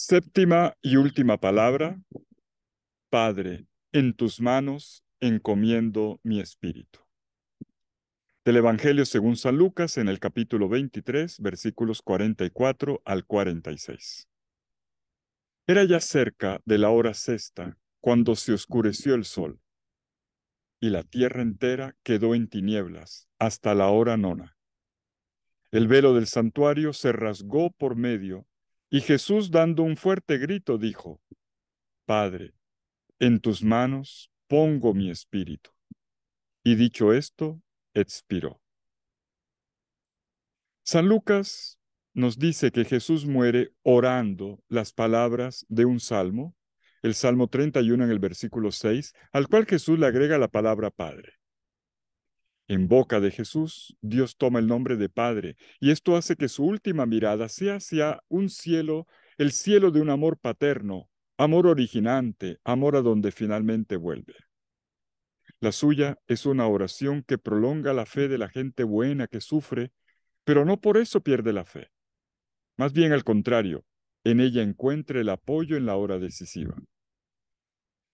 Séptima y última palabra, Padre, en tus manos encomiendo mi espíritu. Del Evangelio según San Lucas en el capítulo 23, versículos 44 al 46. Era ya cerca de la hora sexta cuando se oscureció el sol, y la tierra entera quedó en tinieblas hasta la hora nona. El velo del santuario se rasgó por medio y Jesús dando un fuerte grito dijo, Padre, en tus manos pongo mi espíritu. Y dicho esto, expiró. San Lucas nos dice que Jesús muere orando las palabras de un salmo, el Salmo 31 en el versículo 6, al cual Jesús le agrega la palabra Padre. En boca de Jesús, Dios toma el nombre de Padre, y esto hace que su última mirada sea hacia un cielo, el cielo de un amor paterno, amor originante, amor a donde finalmente vuelve. La suya es una oración que prolonga la fe de la gente buena que sufre, pero no por eso pierde la fe. Más bien al contrario, en ella encuentra el apoyo en la hora decisiva.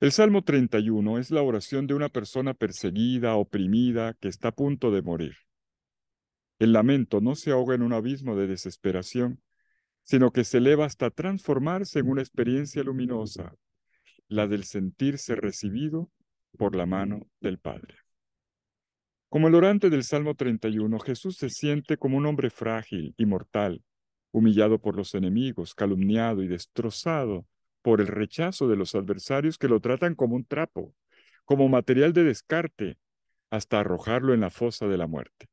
El Salmo 31 es la oración de una persona perseguida, oprimida, que está a punto de morir. El lamento no se ahoga en un abismo de desesperación, sino que se eleva hasta transformarse en una experiencia luminosa, la del sentirse recibido por la mano del Padre. Como el orante del Salmo 31, Jesús se siente como un hombre frágil y mortal, humillado por los enemigos, calumniado y destrozado por el rechazo de los adversarios que lo tratan como un trapo, como material de descarte, hasta arrojarlo en la fosa de la muerte.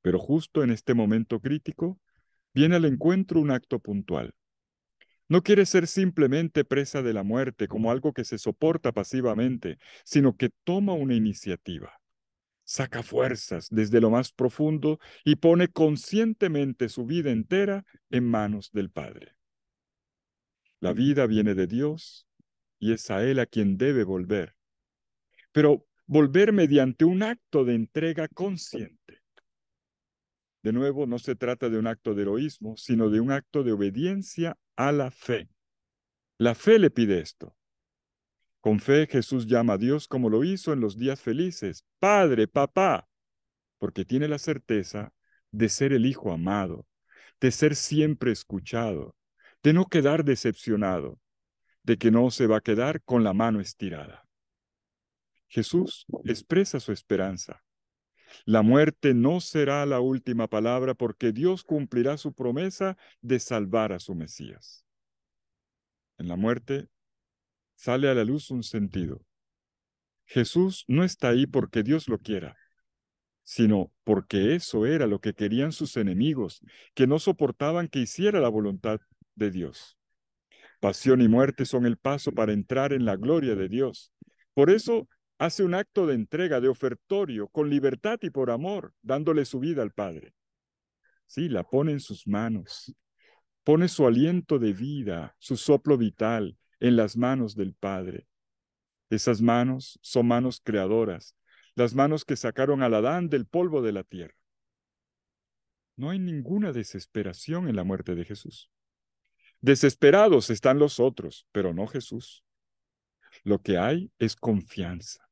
Pero justo en este momento crítico, viene al encuentro un acto puntual. No quiere ser simplemente presa de la muerte como algo que se soporta pasivamente, sino que toma una iniciativa. Saca fuerzas desde lo más profundo y pone conscientemente su vida entera en manos del Padre. La vida viene de Dios y es a Él a quien debe volver. Pero volver mediante un acto de entrega consciente. De nuevo, no se trata de un acto de heroísmo, sino de un acto de obediencia a la fe. La fe le pide esto. Con fe Jesús llama a Dios como lo hizo en los días felices, Padre, Papá, porque tiene la certeza de ser el Hijo amado, de ser siempre escuchado, de no quedar decepcionado, de que no se va a quedar con la mano estirada. Jesús expresa su esperanza. La muerte no será la última palabra porque Dios cumplirá su promesa de salvar a su Mesías. En la muerte sale a la luz un sentido. Jesús no está ahí porque Dios lo quiera, sino porque eso era lo que querían sus enemigos, que no soportaban que hiciera la voluntad de Dios. Pasión y muerte son el paso para entrar en la gloria de Dios. Por eso hace un acto de entrega, de ofertorio, con libertad y por amor, dándole su vida al Padre. Sí, la pone en sus manos, pone su aliento de vida, su soplo vital en las manos del Padre. Esas manos son manos creadoras, las manos que sacaron al Adán del polvo de la tierra. No hay ninguna desesperación en la muerte de Jesús. Desesperados están los otros, pero no Jesús. Lo que hay es confianza.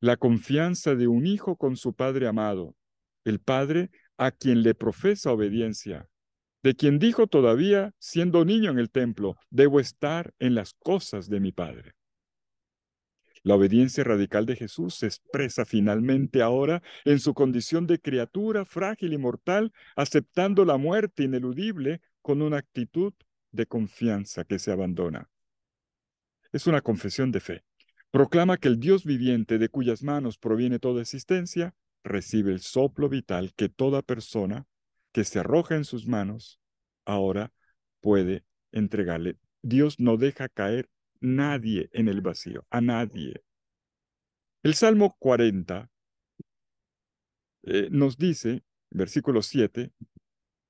La confianza de un hijo con su Padre amado, el Padre a quien le profesa obediencia, de quien dijo todavía, siendo niño en el templo, debo estar en las cosas de mi Padre. La obediencia radical de Jesús se expresa finalmente ahora en su condición de criatura frágil y mortal, aceptando la muerte ineludible con una actitud de confianza que se abandona. Es una confesión de fe. Proclama que el Dios viviente de cuyas manos proviene toda existencia recibe el soplo vital que toda persona que se arroja en sus manos ahora puede entregarle. Dios no deja caer nadie en el vacío, a nadie. El Salmo 40 eh, nos dice, versículo 7,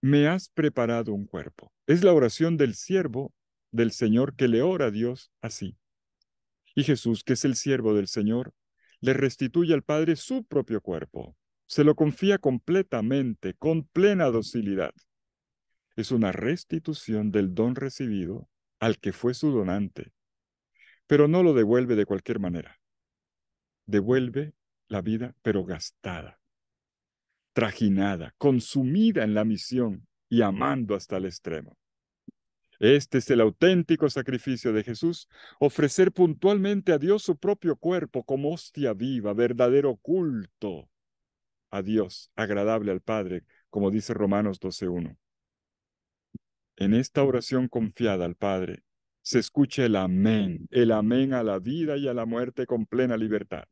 me has preparado un cuerpo. Es la oración del siervo del Señor que le ora a Dios así. Y Jesús, que es el siervo del Señor, le restituye al Padre su propio cuerpo. Se lo confía completamente, con plena docilidad. Es una restitución del don recibido al que fue su donante. Pero no lo devuelve de cualquier manera. Devuelve la vida, pero gastada trajinada, consumida en la misión y amando hasta el extremo. Este es el auténtico sacrificio de Jesús, ofrecer puntualmente a Dios su propio cuerpo como hostia viva, verdadero culto a Dios, agradable al Padre, como dice Romanos 12.1. En esta oración confiada al Padre se escucha el amén, el amén a la vida y a la muerte con plena libertad.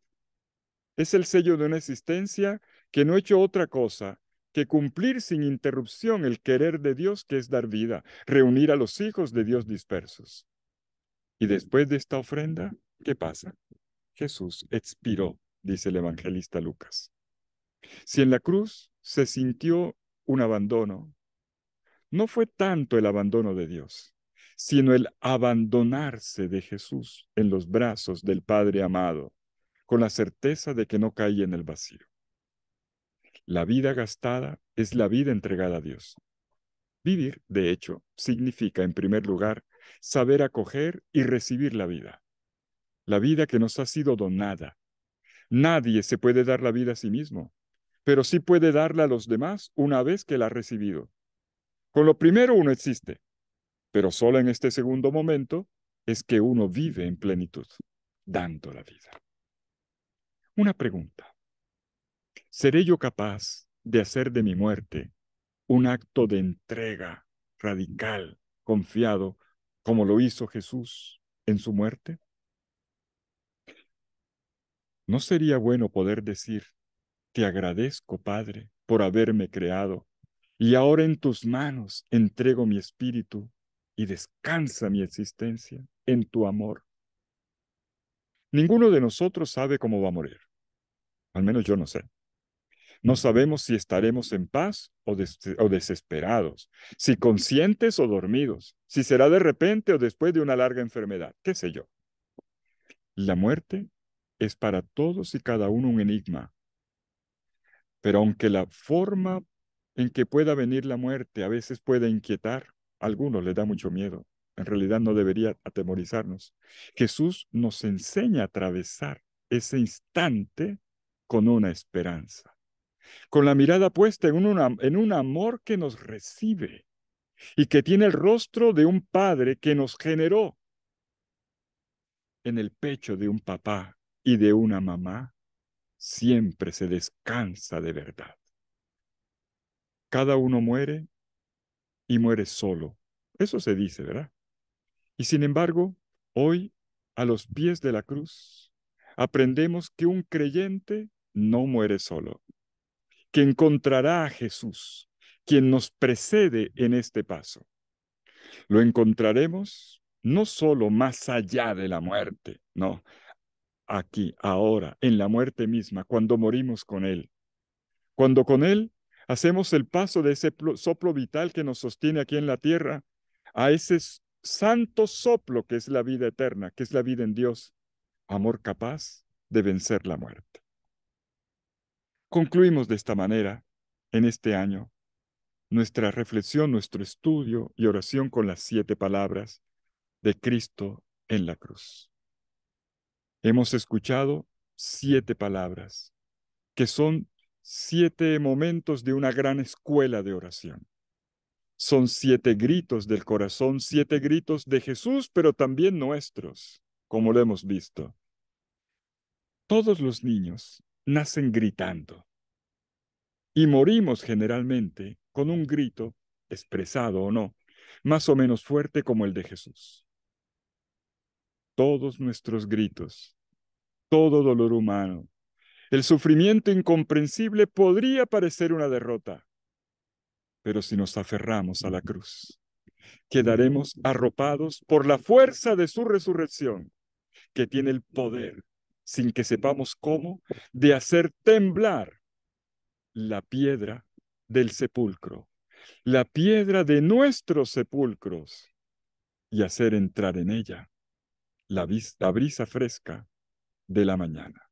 Es el sello de una existencia que no he hecho otra cosa que cumplir sin interrupción el querer de Dios que es dar vida, reunir a los hijos de Dios dispersos. Y después de esta ofrenda, ¿qué pasa? Jesús expiró, dice el evangelista Lucas. Si en la cruz se sintió un abandono, no fue tanto el abandono de Dios, sino el abandonarse de Jesús en los brazos del Padre amado, con la certeza de que no caía en el vacío. La vida gastada es la vida entregada a Dios. Vivir, de hecho, significa, en primer lugar, saber acoger y recibir la vida. La vida que nos ha sido donada. Nadie se puede dar la vida a sí mismo, pero sí puede darla a los demás una vez que la ha recibido. Con lo primero uno existe, pero solo en este segundo momento es que uno vive en plenitud, dando la vida. Una pregunta. ¿Seré yo capaz de hacer de mi muerte un acto de entrega radical, confiado, como lo hizo Jesús en su muerte? ¿No sería bueno poder decir, te agradezco, Padre, por haberme creado, y ahora en tus manos entrego mi espíritu y descansa mi existencia en tu amor? Ninguno de nosotros sabe cómo va a morir, al menos yo no sé. No sabemos si estaremos en paz o, desesperados, si conscientes o dormidos, si será de repente o después de una larga enfermedad, qué sé yo. La muerte es para todos y cada uno un enigma. Pero aunque la forma en que pueda venir la muerte a veces puede inquietar, a algunos le da mucho miedo. En realidad no debería atemorizarnos. Jesús nos enseña a atravesar ese instante con una esperanza con la mirada puesta en un, en un amor que nos recibe y que tiene el rostro de un padre que nos generó en el pecho de un papá y de una mamá, siempre se descansa de verdad. Cada uno muere y muere solo. Eso se dice, ¿verdad? Y sin embargo, hoy, a los pies de la cruz, aprendemos que un creyente no muere solo que encontrará a Jesús, quien nos precede en este paso. Lo encontraremos no solo más allá de la muerte, no, aquí, ahora, en la muerte misma, cuando morimos con Él. Cuando con Él hacemos el paso de ese soplo vital que nos sostiene aquí en la tierra a ese santo soplo que es la vida eterna, que es la vida en Dios, amor capaz de vencer la muerte. Concluimos de esta manera, en este año, nuestra reflexión, nuestro estudio y oración con las siete palabras de Cristo en la cruz. Hemos escuchado siete palabras, que son siete momentos de una gran escuela de oración. Son siete gritos del corazón, siete gritos de Jesús, pero también nuestros, como lo hemos visto. Todos los niños nacen gritando. Y morimos generalmente con un grito, expresado o no, más o menos fuerte como el de Jesús. Todos nuestros gritos, todo dolor humano, el sufrimiento incomprensible podría parecer una derrota, pero si nos aferramos a la cruz, quedaremos arropados por la fuerza de su resurrección, que tiene el poder sin que sepamos cómo, de hacer temblar la piedra del sepulcro, la piedra de nuestros sepulcros, y hacer entrar en ella la, brisa fresca de la mañana.